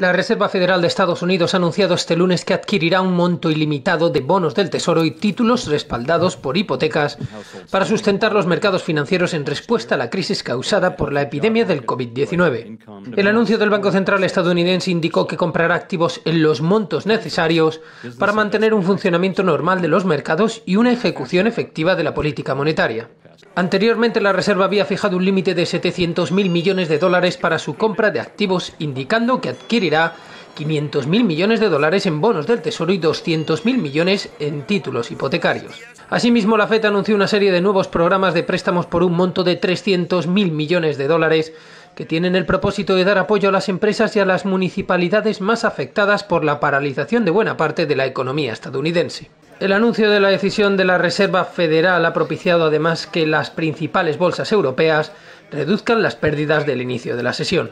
La Reserva Federal de Estados Unidos ha anunciado este lunes que adquirirá un monto ilimitado de bonos del Tesoro y títulos respaldados por hipotecas para sustentar los mercados financieros en respuesta a la crisis causada por la epidemia del COVID-19. El anuncio del Banco Central estadounidense indicó que comprará activos en los montos necesarios para mantener un funcionamiento normal de los mercados y una ejecución efectiva de la política monetaria. Anteriormente, la Reserva había fijado un límite de 700.000 millones de dólares para su compra de activos, indicando que adquirirá 500.000 millones de dólares en bonos del Tesoro y 200.000 millones en títulos hipotecarios. Asimismo, la FED anunció una serie de nuevos programas de préstamos por un monto de 300.000 millones de dólares que tienen el propósito de dar apoyo a las empresas y a las municipalidades más afectadas por la paralización de buena parte de la economía estadounidense. El anuncio de la decisión de la Reserva Federal ha propiciado además que las principales bolsas europeas reduzcan las pérdidas del inicio de la sesión.